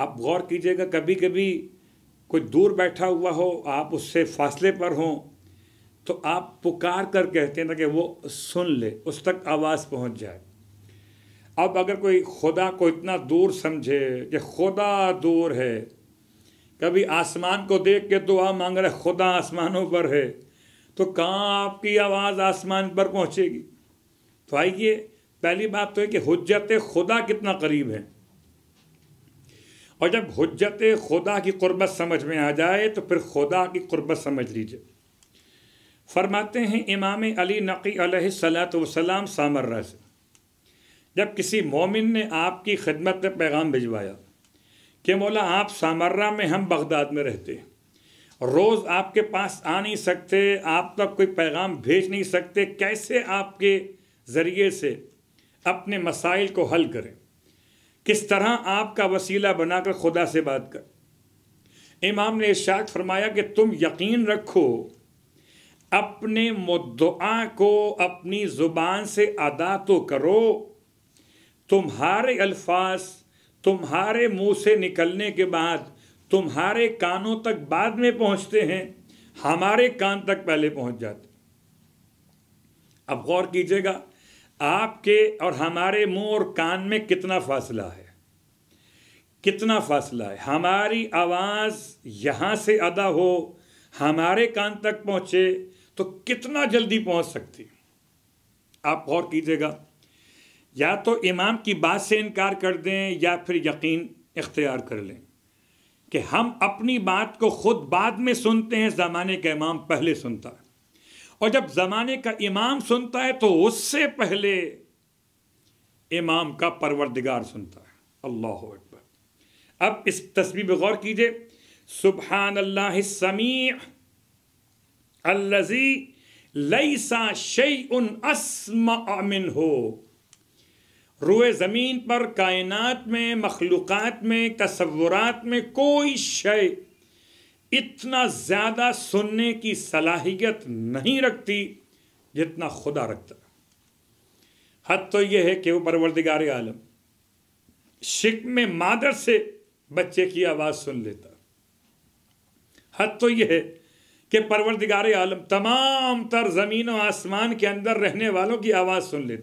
आप गौर कीजिएगा कभी कभी कोई दूर बैठा हुआ हो आप उससे फासले पर हों तो आप पुकार कर कहते हैं ताकि वो सुन ले उस तक आवाज़ पहुंच जाए अब अगर कोई खुदा को इतना दूर समझे कि खुदा दूर है कभी आसमान को देख के दुआ मांग रहे खुदा आसमानों पर है तो कहाँ आपकी आवाज़ आसमान पर पहुँचेगी तो आइए पहली बात तो है कि हजरत खुदा कितना करीब है और जब हजत खुदा की कुर्बत समझ में आ जाए तो फिर खुदा की कुर्बत समझ लीजिए फरमाते हैं इमाम अली नकी सलात वसलाम सामर्रा से जब किसी मोमिन ने आपकी खिदमत में पैगाम भिजवाया कि मौला आप सामर्रा में हम बगदाद में रहते रोज़ आपके पास आ नहीं सकते आप तक कोई पैगाम भेज नहीं सकते कैसे आपके ज़रिए से अपने मसाइल को हल करें किस तरह आपका वसीला बनाकर खुदा से बात कर इमाम ने इर्शाद फरमाया कि तुम यकीन रखो अपने मुद्दा को अपनी ज़ुबान से अदा तो करो तुम्हारे अल्फाज तुम्हारे मुंह से निकलने के बाद तुम्हारे कानों तक बाद में पहुंचते हैं हमारे कान तक पहले पहुंच जाते अब गौर कीजिएगा आपके और हमारे मुंह और कान में कितना फासला है कितना फासला है हमारी आवाज़ यहाँ से अदा हो हमारे कान तक पहुँचे तो कितना जल्दी पहुँच सकती आप गौर कीजिएगा या तो इमाम की बात से इनकार कर दें या फिर यकीन इख्तियार कर लें कि हम अपनी बात को खुद बाद में सुनते हैं ज़माने का इमाम पहले सुनता है और जब ज़माने का इमाम सुनता है तो उससे पहले इमाम का परवरदिगार सुनता है अल्लाह अकबर अब इस तस्वीर पर गौर कीजिए सुबहान अल्लाह समी अल्लजी लईसा शई उन असमिन हो रुए ज़मीन पर कायनात में मखलूक़ात में तस्वुरात में कोई शय इतना ज़्यादा सुनने की सलाहियत नहीं रखती जितना खुदा रखता हद तो यह है कि वो परवरदिगार आलम शिक में मादर से बच्चे की आवाज़ सुन लेता हद तो यह है कि परवरदिगार आलम तमाम तर ज़मीन व आसमान के अंदर रहने वालों की आवाज़ सुन लेता